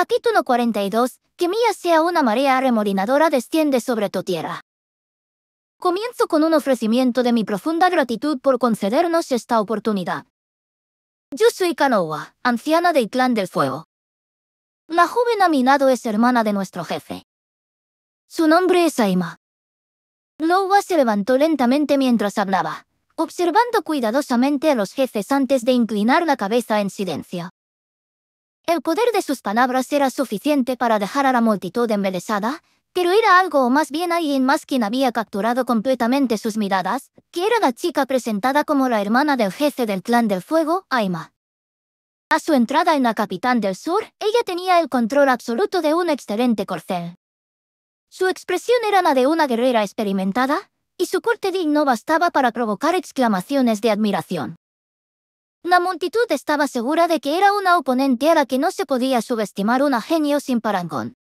Capítulo 42. Que mía sea una marea remolinadora desciende sobre tu tierra. Comienzo con un ofrecimiento de mi profunda gratitud por concedernos esta oportunidad. Yo soy Kanoa, anciana del clan del fuego. La joven Aminado es hermana de nuestro jefe. Su nombre es Aima. Lowa se levantó lentamente mientras hablaba, observando cuidadosamente a los jefes antes de inclinar la cabeza en silencio. El poder de sus palabras era suficiente para dejar a la multitud embelesada, pero era algo o más bien alguien más quien había capturado completamente sus miradas, que era la chica presentada como la hermana del jefe del clan del fuego, Aima. A su entrada en la Capitán del sur, ella tenía el control absoluto de un excelente corcel. Su expresión era la de una guerrera experimentada, y su corte digno bastaba para provocar exclamaciones de admiración. La multitud estaba segura de que era una oponente a la que no se podía subestimar un genio sin parangón.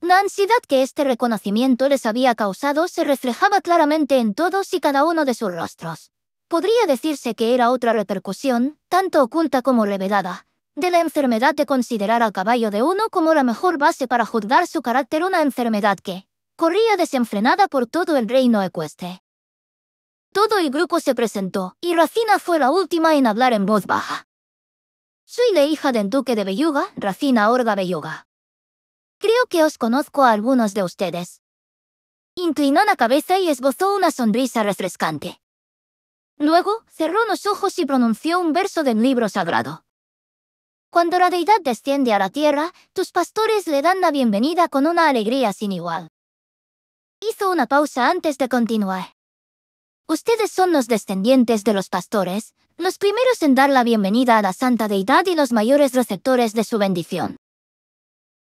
La ansiedad que este reconocimiento les había causado se reflejaba claramente en todos y cada uno de sus rostros. Podría decirse que era otra repercusión, tanto oculta como revelada, de la enfermedad de considerar al caballo de uno como la mejor base para juzgar su carácter una enfermedad que corría desenfrenada por todo el reino ecueste. Todo el grupo se presentó, y Racina fue la última en hablar en voz baja. Soy la hija del duque de Belluga, Racina Orga Belluga. Creo que os conozco a algunos de ustedes. Inclinó la cabeza y esbozó una sonrisa refrescante. Luego, cerró los ojos y pronunció un verso del libro sagrado. Cuando la deidad desciende a la tierra, tus pastores le dan la bienvenida con una alegría sin igual. Hizo una pausa antes de continuar. Ustedes son los descendientes de los pastores, los primeros en dar la bienvenida a la Santa Deidad y los mayores receptores de su bendición.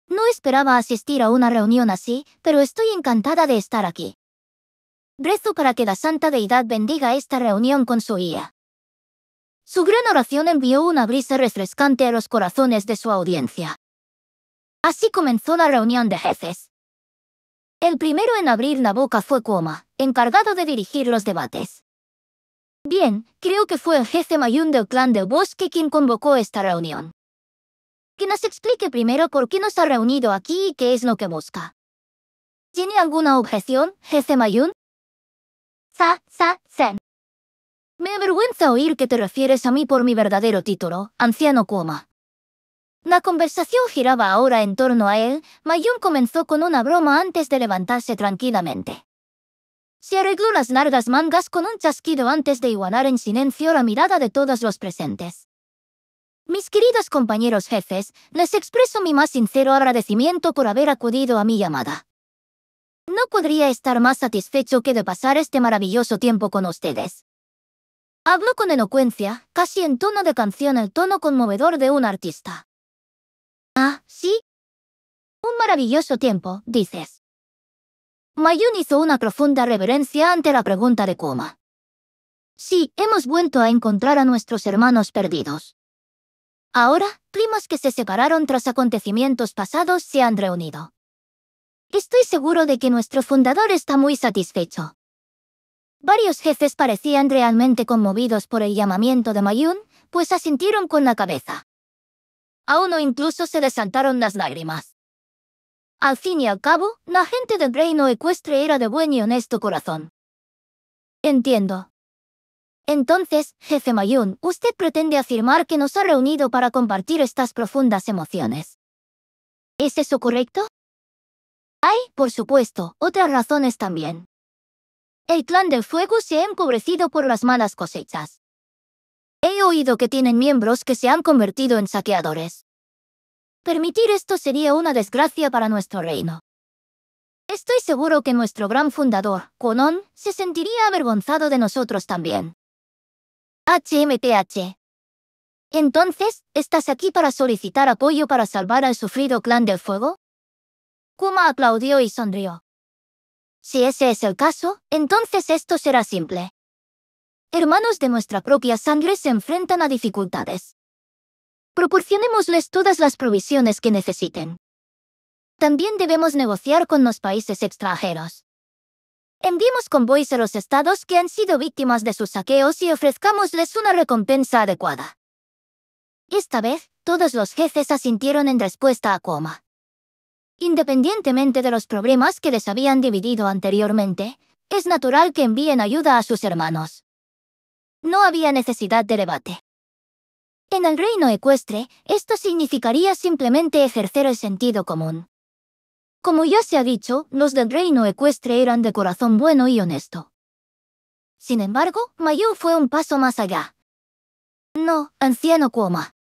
No esperaba asistir a una reunión así, pero estoy encantada de estar aquí. Rezo para que la Santa Deidad bendiga esta reunión con su guía. Su gran oración envió una brisa refrescante a los corazones de su audiencia. Así comenzó la reunión de jefes. El primero en abrir la boca fue Kuoma, encargado de dirigir los debates. Bien, creo que fue el jefe Mayun del clan de bosque quien convocó esta reunión. Que nos explique primero por qué nos ha reunido aquí y qué es lo que busca. ¿Tiene alguna objeción, jefe Mayun? Sa, sa, sen. Me avergüenza oír que te refieres a mí por mi verdadero título, anciano Kuoma. La conversación giraba ahora en torno a él. Mayun comenzó con una broma antes de levantarse tranquilamente. Se arregló las largas mangas con un chasquido antes de igualar en silencio la mirada de todos los presentes. Mis queridos compañeros jefes, les expreso mi más sincero agradecimiento por haber acudido a mi llamada. No podría estar más satisfecho que de pasar este maravilloso tiempo con ustedes. Habló con elocuencia, casi en tono de canción el tono conmovedor de un artista. Ah, ¿sí? Un maravilloso tiempo, dices. Mayun hizo una profunda reverencia ante la pregunta de Kuma. Sí, hemos vuelto a encontrar a nuestros hermanos perdidos. Ahora, primos que se separaron tras acontecimientos pasados se han reunido. Estoy seguro de que nuestro fundador está muy satisfecho. Varios jefes parecían realmente conmovidos por el llamamiento de Mayun, pues asintieron con la cabeza a uno incluso se le las lágrimas. Al fin y al cabo, la gente del reino ecuestre era de buen y honesto corazón. Entiendo. Entonces, jefe Mayun, usted pretende afirmar que nos ha reunido para compartir estas profundas emociones. ¿Es eso correcto? Hay, por supuesto, otras razones también. El clan del fuego se ha empobrecido por las malas cosechas. He oído que tienen miembros que se han convertido en saqueadores. Permitir esto sería una desgracia para nuestro reino. Estoy seguro que nuestro gran fundador, Konon, se sentiría avergonzado de nosotros también. HMTH. Entonces, ¿estás aquí para solicitar apoyo para salvar al sufrido clan del fuego? Kuma aplaudió y sonrió. Si ese es el caso, entonces esto será simple hermanos de nuestra propia sangre se enfrentan a dificultades. Proporcionémosles todas las provisiones que necesiten. También debemos negociar con los países extranjeros. Enviemos convoys a los estados que han sido víctimas de sus saqueos y ofrezcámosles una recompensa adecuada. Esta vez, todos los jefes asintieron en respuesta a Cuoma. Independientemente de los problemas que les habían dividido anteriormente, es natural que envíen ayuda a sus hermanos. No había necesidad de debate. En el reino ecuestre, esto significaría simplemente ejercer el sentido común. Como ya se ha dicho, los del reino ecuestre eran de corazón bueno y honesto. Sin embargo, Mayu fue un paso más allá. No, anciano Cuoma.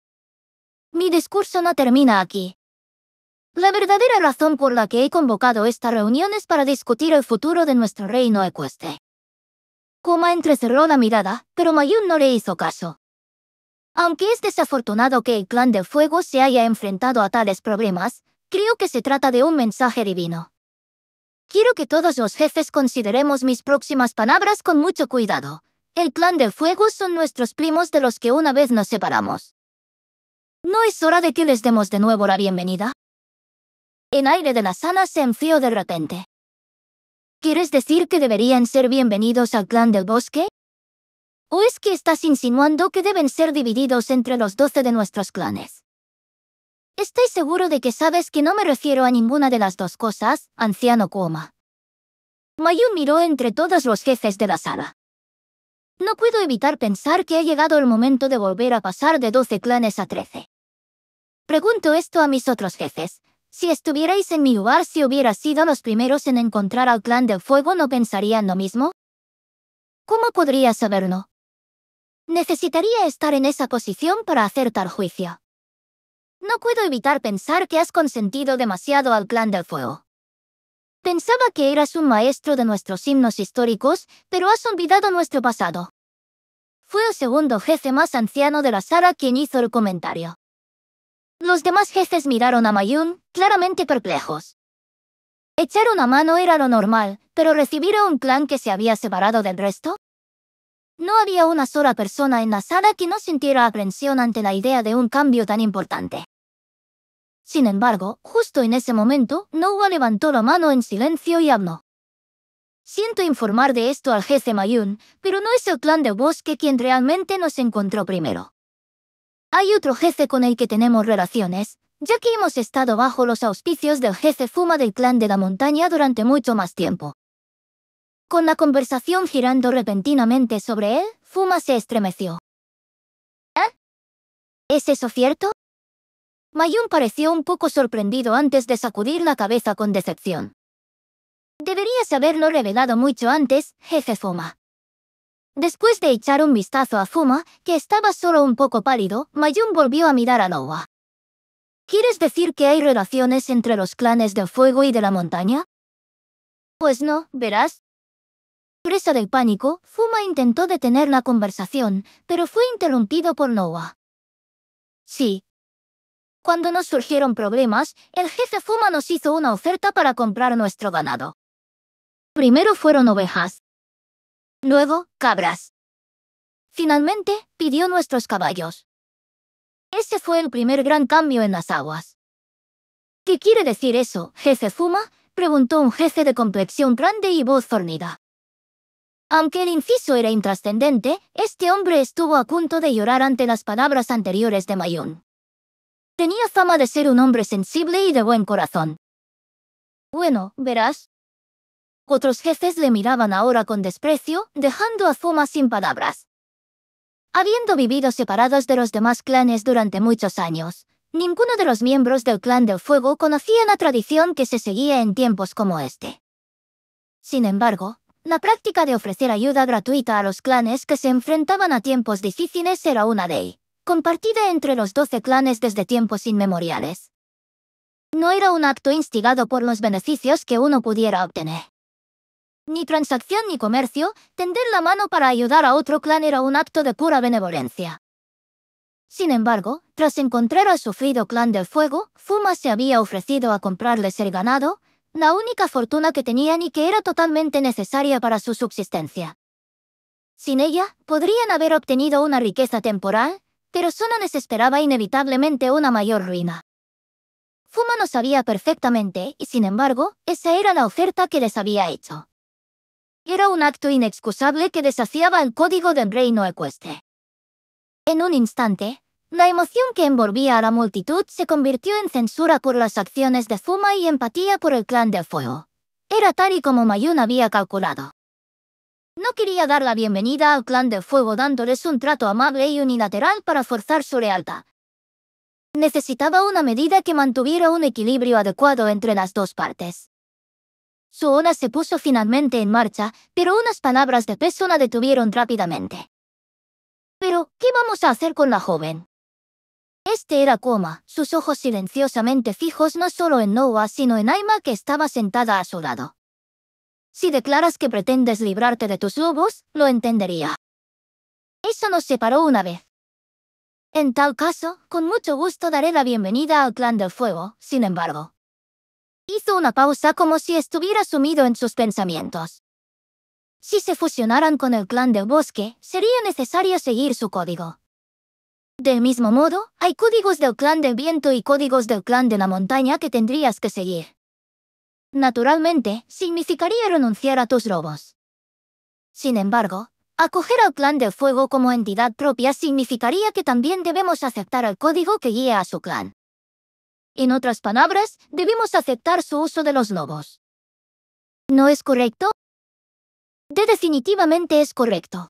Mi discurso no termina aquí. La verdadera razón por la que he convocado esta reunión es para discutir el futuro de nuestro reino ecuestre. Goma entrecerró la mirada, pero Mayun no le hizo caso. Aunque es desafortunado que el clan del fuego se haya enfrentado a tales problemas, creo que se trata de un mensaje divino. Quiero que todos los jefes consideremos mis próximas palabras con mucho cuidado. El clan del fuego son nuestros primos de los que una vez nos separamos. ¿No es hora de que les demos de nuevo la bienvenida? En aire de la sana se enfrió de repente. ¿Quieres decir que deberían ser bienvenidos al clan del bosque? ¿O es que estás insinuando que deben ser divididos entre los doce de nuestros clanes? Estoy seguro de que sabes que no me refiero a ninguna de las dos cosas, anciano Kuoma. Mayu miró entre todos los jefes de la sala. No puedo evitar pensar que ha llegado el momento de volver a pasar de doce clanes a trece. Pregunto esto a mis otros jefes, si estuvierais en mi lugar si hubieras sido los primeros en encontrar al clan del fuego, ¿no pensarían lo mismo? ¿Cómo podría saberlo? Necesitaría estar en esa posición para hacer tal juicio. No puedo evitar pensar que has consentido demasiado al clan del fuego. Pensaba que eras un maestro de nuestros himnos históricos, pero has olvidado nuestro pasado. Fue el segundo jefe más anciano de la sala quien hizo el comentario. Los demás jefes miraron a Mayun, claramente perplejos. Echar una mano era lo normal, pero recibir a un clan que se había separado del resto? No había una sola persona en la sala que no sintiera aprensión ante la idea de un cambio tan importante. Sin embargo, justo en ese momento, Noah levantó la mano en silencio y habló. Siento informar de esto al jefe Mayun, pero no es el clan de bosque quien realmente nos encontró primero. Hay otro jefe con el que tenemos relaciones, ya que hemos estado bajo los auspicios del jefe Fuma del clan de la montaña durante mucho más tiempo. Con la conversación girando repentinamente sobre él, Fuma se estremeció. ¿Eh? ¿Es eso cierto? Mayun pareció un poco sorprendido antes de sacudir la cabeza con decepción. Deberías haberlo revelado mucho antes, jefe Fuma. Después de echar un vistazo a Fuma, que estaba solo un poco pálido, Mayun volvió a mirar a Noah. ¿Quieres decir que hay relaciones entre los clanes del fuego y de la montaña? Pues no, verás. Presa del pánico, Fuma intentó detener la conversación, pero fue interrumpido por Noah. Sí. Cuando nos surgieron problemas, el jefe Fuma nos hizo una oferta para comprar nuestro ganado. Primero fueron ovejas, Luego, cabras. Finalmente, pidió nuestros caballos. Ese fue el primer gran cambio en las aguas. ¿Qué quiere decir eso, jefe Fuma? preguntó un jefe de complexión grande y voz fornida. Aunque el inciso era intrascendente, este hombre estuvo a punto de llorar ante las palabras anteriores de Mayun. Tenía fama de ser un hombre sensible y de buen corazón. Bueno, verás, otros jefes le miraban ahora con desprecio, dejando a Zuma sin palabras. Habiendo vivido separados de los demás clanes durante muchos años, ninguno de los miembros del clan del fuego conocía la tradición que se seguía en tiempos como este. Sin embargo, la práctica de ofrecer ayuda gratuita a los clanes que se enfrentaban a tiempos difíciles era una ley, compartida entre los doce clanes desde tiempos inmemoriales. No era un acto instigado por los beneficios que uno pudiera obtener ni transacción ni comercio, tender la mano para ayudar a otro clan era un acto de pura benevolencia. Sin embargo, tras encontrar al sufrido clan del fuego, Fuma se había ofrecido a comprarles el ganado, la única fortuna que tenían y que era totalmente necesaria para su subsistencia. Sin ella, podrían haber obtenido una riqueza temporal, pero solo les esperaba inevitablemente una mayor ruina. Fuma no sabía perfectamente y sin embargo, esa era la oferta que les había hecho. Era un acto inexcusable que desafiaba el código del reino ecuestre. En un instante, la emoción que envolvía a la multitud se convirtió en censura por las acciones de Zuma y empatía por el clan de fuego. Era tal y como Mayun había calculado. No quería dar la bienvenida al clan de fuego dándoles un trato amable y unilateral para forzar su lealtad. Necesitaba una medida que mantuviera un equilibrio adecuado entre las dos partes. Su se puso finalmente en marcha, pero unas palabras de peso detuvieron rápidamente. Pero, ¿qué vamos a hacer con la joven? Este era Coma, sus ojos silenciosamente fijos no solo en Noah, sino en Aima que estaba sentada a su lado. Si declaras que pretendes librarte de tus lobos, lo entendería. Eso nos separó una vez. En tal caso, con mucho gusto daré la bienvenida al clan del fuego, sin embargo. Hizo una pausa como si estuviera sumido en sus pensamientos. Si se fusionaran con el clan del bosque, sería necesario seguir su código. Del mismo modo, hay códigos del clan del viento y códigos del clan de la montaña que tendrías que seguir. Naturalmente, significaría renunciar a tus robos. Sin embargo, acoger al clan del fuego como entidad propia significaría que también debemos aceptar el código que guía a su clan. En otras palabras, debimos aceptar su uso de los lobos. ¿No es correcto? De definitivamente es correcto.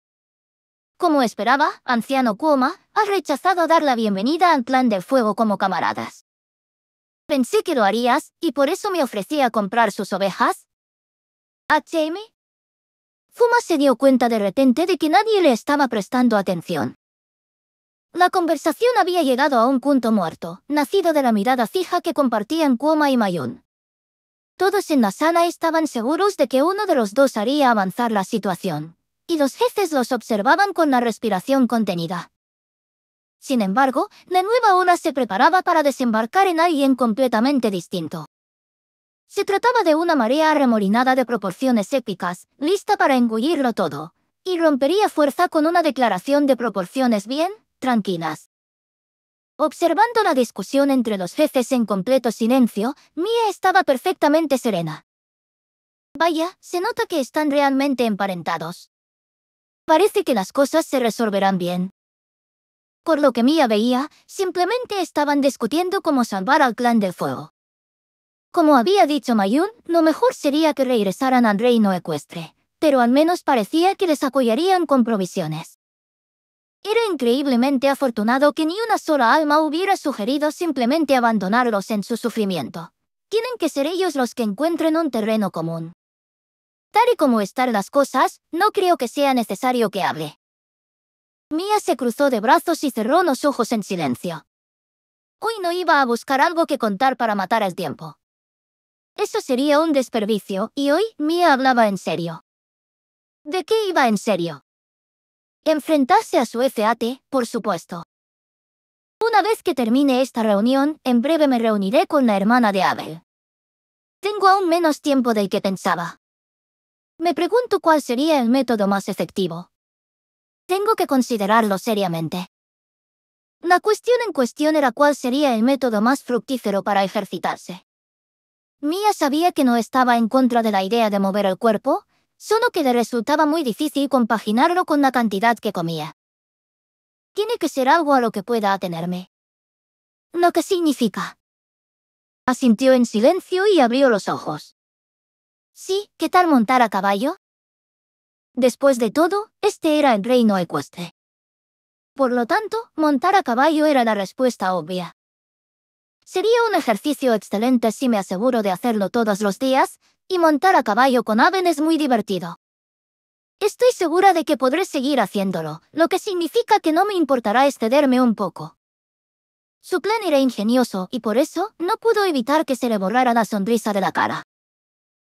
Como esperaba, Anciano Cuoma ha rechazado dar la bienvenida al Plan del Fuego como camaradas. Pensé que lo harías, y por eso me ofrecí a comprar sus ovejas. ¿A Jamie? Fuma se dio cuenta de repente de que nadie le estaba prestando atención. La conversación había llegado a un punto muerto, nacido de la mirada fija que compartían Cuoma y Mayun. Todos en la sala estaban seguros de que uno de los dos haría avanzar la situación, y los jefes los observaban con la respiración contenida. Sin embargo, la nueva una se preparaba para desembarcar en alguien completamente distinto. Se trataba de una marea arremolinada de proporciones épicas, lista para engullirlo todo, y rompería fuerza con una declaración de proporciones bien tranquilas. Observando la discusión entre los jefes en completo silencio, Mia estaba perfectamente serena. Vaya, se nota que están realmente emparentados. Parece que las cosas se resolverán bien. Por lo que Mia veía, simplemente estaban discutiendo cómo salvar al clan del fuego. Como había dicho Mayun, lo mejor sería que regresaran al reino ecuestre, pero al menos parecía que les apoyarían con provisiones. Era increíblemente afortunado que ni una sola alma hubiera sugerido simplemente abandonarlos en su sufrimiento. Tienen que ser ellos los que encuentren un terreno común. Tal y como están las cosas, no creo que sea necesario que hable. Mia se cruzó de brazos y cerró los ojos en silencio. Hoy no iba a buscar algo que contar para matar el tiempo. Eso sería un desperdicio, y hoy Mia hablaba en serio. ¿De qué iba en serio? Enfrentarse a su FAT, por supuesto. Una vez que termine esta reunión, en breve me reuniré con la hermana de Abel. Tengo aún menos tiempo del que pensaba. Me pregunto cuál sería el método más efectivo. Tengo que considerarlo seriamente. La cuestión en cuestión era cuál sería el método más fructífero para ejercitarse. Mia sabía que no estaba en contra de la idea de mover el cuerpo, solo que le resultaba muy difícil compaginarlo con la cantidad que comía. Tiene que ser algo a lo que pueda atenerme. Lo que significa. Asintió en silencio y abrió los ojos. Sí, ¿qué tal montar a caballo? Después de todo, este era el reino ecuestre. Por lo tanto, montar a caballo era la respuesta obvia. Sería un ejercicio excelente si me aseguro de hacerlo todos los días, y montar a caballo con Aven es muy divertido. Estoy segura de que podré seguir haciéndolo, lo que significa que no me importará excederme un poco. Su plan era ingenioso y por eso no pudo evitar que se le borrara la sonrisa de la cara.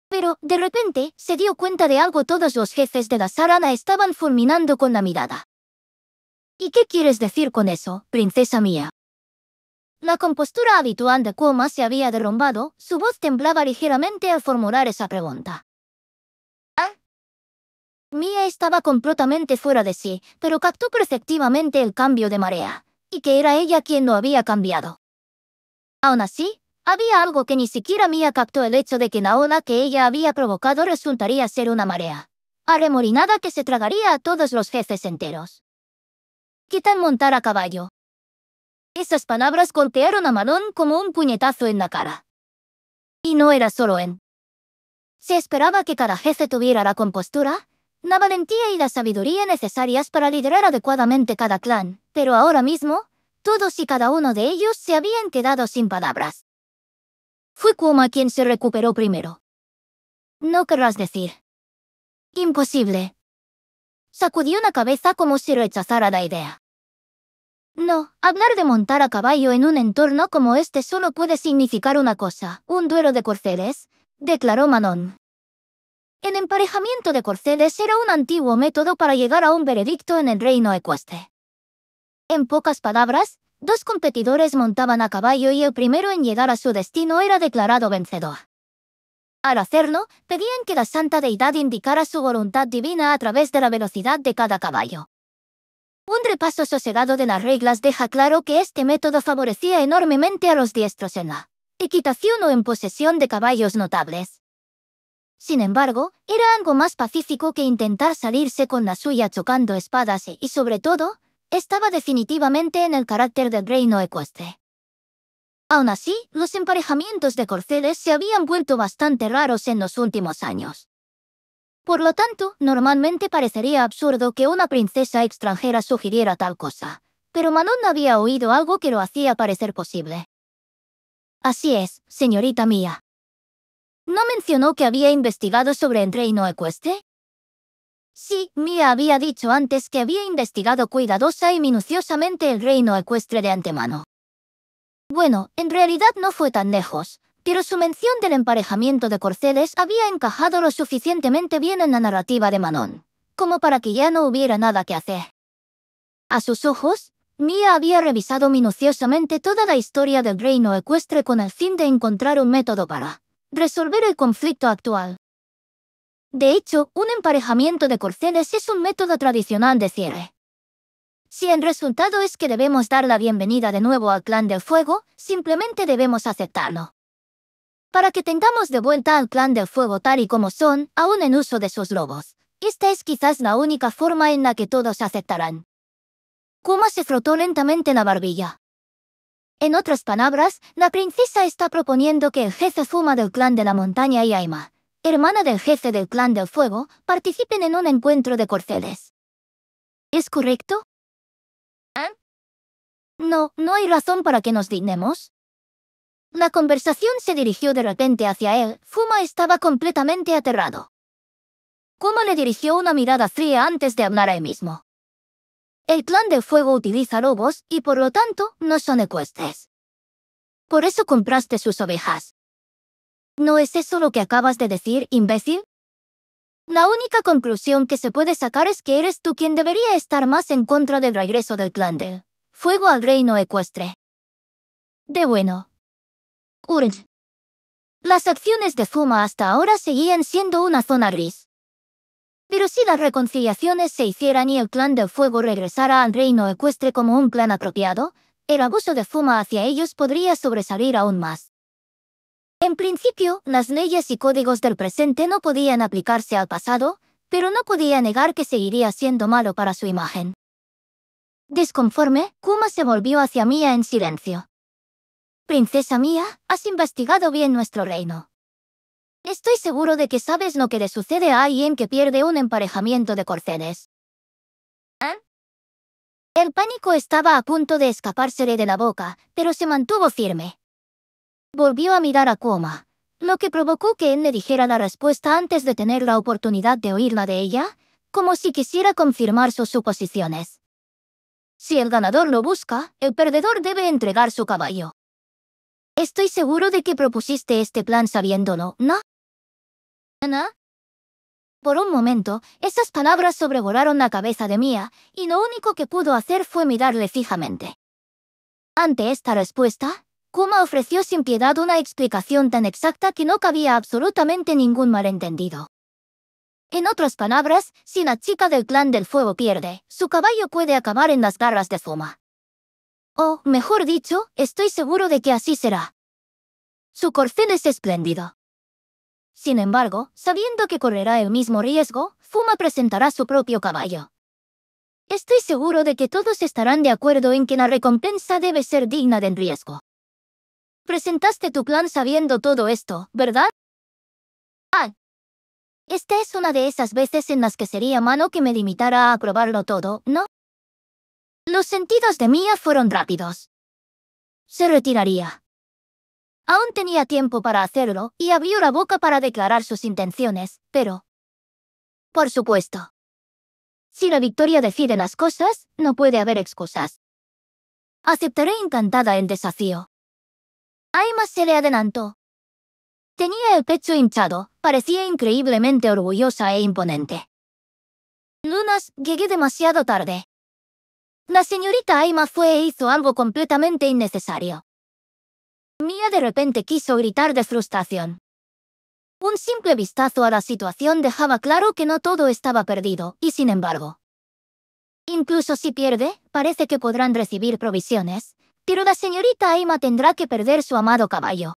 Pero, de repente, se dio cuenta de algo todos los jefes de la Sarana estaban fulminando con la mirada. ¿Y qué quieres decir con eso, princesa mía? La compostura habitual de Cuoma se había derrumbado, su voz temblaba ligeramente al formular esa pregunta. ¿Ah? Mia estaba completamente fuera de sí, pero captó perfectivamente el cambio de marea, y que era ella quien lo había cambiado. Aún así, había algo que ni siquiera Mía captó el hecho de que la ola que ella había provocado resultaría ser una marea. Arremolinada que se tragaría a todos los jefes enteros. ¿Qué tal montar a caballo, esas palabras golpearon a Manón como un puñetazo en la cara. Y no era solo en. Se esperaba que cada jefe tuviera la compostura, la valentía y la sabiduría necesarias para liderar adecuadamente cada clan, pero ahora mismo, todos y cada uno de ellos se habían quedado sin palabras. Fue Kuma quien se recuperó primero. No querrás decir. Imposible. Sacudió la cabeza como si rechazara la idea. No, hablar de montar a caballo en un entorno como este solo puede significar una cosa, un duelo de corceles, declaró Manon. El emparejamiento de corceles era un antiguo método para llegar a un veredicto en el reino ecuestre. En pocas palabras, dos competidores montaban a caballo y el primero en llegar a su destino era declarado vencedor. Al hacerlo, pedían que la santa deidad indicara su voluntad divina a través de la velocidad de cada caballo. Un repaso sosegado de las reglas deja claro que este método favorecía enormemente a los diestros en la equitación o en posesión de caballos notables. Sin embargo, era algo más pacífico que intentar salirse con la suya chocando espadas e, y, sobre todo, estaba definitivamente en el carácter del reino ecuestre. Aún así, los emparejamientos de corceles se habían vuelto bastante raros en los últimos años. Por lo tanto, normalmente parecería absurdo que una princesa extranjera sugiriera tal cosa, pero Manon había oído algo que lo hacía parecer posible. Así es, señorita mía. ¿No mencionó que había investigado sobre el reino ecuestre? Sí, Mía había dicho antes que había investigado cuidadosa y minuciosamente el reino ecuestre de antemano. Bueno, en realidad no fue tan lejos, pero su mención del emparejamiento de corceles había encajado lo suficientemente bien en la narrativa de Manon, como para que ya no hubiera nada que hacer. A sus ojos, Mia había revisado minuciosamente toda la historia del reino ecuestre con el fin de encontrar un método para resolver el conflicto actual. De hecho, un emparejamiento de corceles es un método tradicional de cierre. Si el resultado es que debemos dar la bienvenida de nuevo al clan del fuego, simplemente debemos aceptarlo. Para que tengamos de vuelta al clan del fuego tal y como son, aún en uso de sus lobos. Esta es quizás la única forma en la que todos aceptarán. Kuma se frotó lentamente la barbilla. En otras palabras, la princesa está proponiendo que el jefe Fuma del clan de la montaña y Aima, hermana del jefe del clan del fuego, participen en un encuentro de corceles. ¿Es correcto? ¿Eh? No, no hay razón para que nos dignemos. La conversación se dirigió de repente hacia él. Fuma estaba completamente aterrado. Kuma le dirigió una mirada fría antes de hablar a él mismo. El clan de fuego utiliza lobos y por lo tanto no son ecuestres. Por eso compraste sus ovejas. ¿No es eso lo que acabas de decir, imbécil? La única conclusión que se puede sacar es que eres tú quien debería estar más en contra del regreso del clan del fuego al reino ecuestre. De bueno, Orange. Las acciones de Fuma hasta ahora seguían siendo una zona gris. Pero si las reconciliaciones se hicieran y el clan del fuego regresara al reino ecuestre como un clan apropiado, el abuso de Fuma hacia ellos podría sobresalir aún más. En principio, las leyes y códigos del presente no podían aplicarse al pasado, pero no podía negar que seguiría siendo malo para su imagen. Desconforme, Kuma se volvió hacia Mía en silencio. Princesa mía, has investigado bien nuestro reino. Estoy seguro de que sabes lo que le sucede a alguien que pierde un emparejamiento de corceles. ¿Eh? El pánico estaba a punto de escapársele de la boca, pero se mantuvo firme. Volvió a mirar a Cuoma, lo que provocó que él le dijera la respuesta antes de tener la oportunidad de oírla de ella, como si quisiera confirmar sus suposiciones. Si el ganador lo busca, el perdedor debe entregar su caballo. Estoy seguro de que propusiste este plan sabiéndolo, ¿no? ¿Ana? Por un momento, esas palabras sobrevolaron la cabeza de Mia, y lo único que pudo hacer fue mirarle fijamente. Ante esta respuesta, Kuma ofreció sin piedad una explicación tan exacta que no cabía absolutamente ningún malentendido. En otras palabras, si la chica del clan del fuego pierde, su caballo puede acabar en las garras de Fuma. O, mejor dicho, estoy seguro de que así será. Su corcel es espléndido. Sin embargo, sabiendo que correrá el mismo riesgo, Fuma presentará su propio caballo. Estoy seguro de que todos estarán de acuerdo en que la recompensa debe ser digna del riesgo. Presentaste tu plan sabiendo todo esto, ¿verdad? Ah. Esta es una de esas veces en las que sería mano que me limitara a aprobarlo todo, ¿no? Los sentidos de Mía fueron rápidos. Se retiraría. Aún tenía tiempo para hacerlo y abrió la boca para declarar sus intenciones, pero... Por supuesto. Si la victoria decide las cosas, no puede haber excusas. Aceptaré encantada el desafío. Aima se le adelantó. Tenía el pecho hinchado, parecía increíblemente orgullosa e imponente. Lunas, llegué demasiado tarde. La señorita Aima fue e hizo algo completamente innecesario. Mia de repente quiso gritar de frustración. Un simple vistazo a la situación dejaba claro que no todo estaba perdido, y sin embargo. Incluso si pierde, parece que podrán recibir provisiones, pero la señorita Aima tendrá que perder su amado caballo.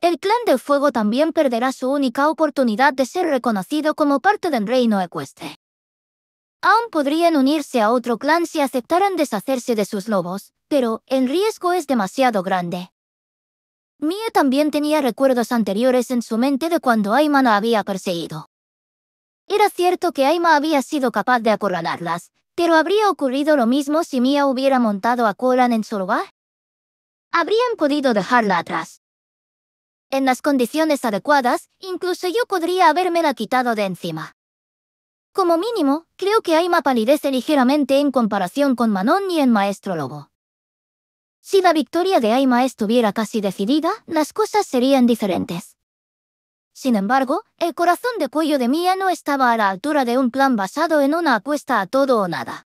El clan del fuego también perderá su única oportunidad de ser reconocido como parte del reino ecuestre. Aún podrían unirse a otro clan si aceptaran deshacerse de sus lobos, pero el riesgo es demasiado grande. Mia también tenía recuerdos anteriores en su mente de cuando Aima la había perseguido. Era cierto que Aima había sido capaz de acorralarlas, pero ¿habría ocurrido lo mismo si Mia hubiera montado a Colan en su lugar? Habrían podido dejarla atrás. En las condiciones adecuadas, incluso yo podría la quitado de encima. Como mínimo, creo que Aima palidece ligeramente en comparación con Manon y el maestro lobo. Si la victoria de Aima estuviera casi decidida, las cosas serían diferentes. Sin embargo, el corazón de cuello de Mía no estaba a la altura de un plan basado en una apuesta a todo o nada.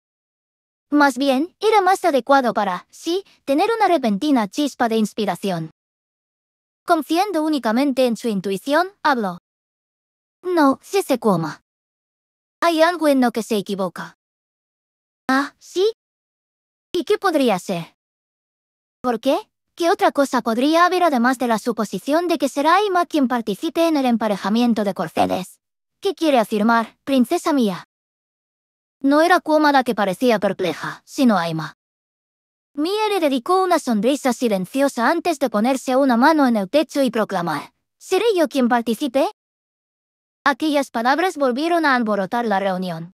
Más bien, era más adecuado para, sí, tener una repentina chispa de inspiración. Confiando únicamente en su intuición, habló. No, si se coma. Hay algo en lo que se equivoca. Ah, ¿sí? ¿Y qué podría ser? ¿Por qué? ¿Qué otra cosa podría haber además de la suposición de que será Aima quien participe en el emparejamiento de Corceles? ¿Qué quiere afirmar, princesa mía? No era Cómada que parecía perpleja, sino Aima. Mie le dedicó una sonrisa silenciosa antes de ponerse una mano en el techo y proclamar, ¿Seré yo quien participe? Aquellas palabras volvieron a alborotar la reunión.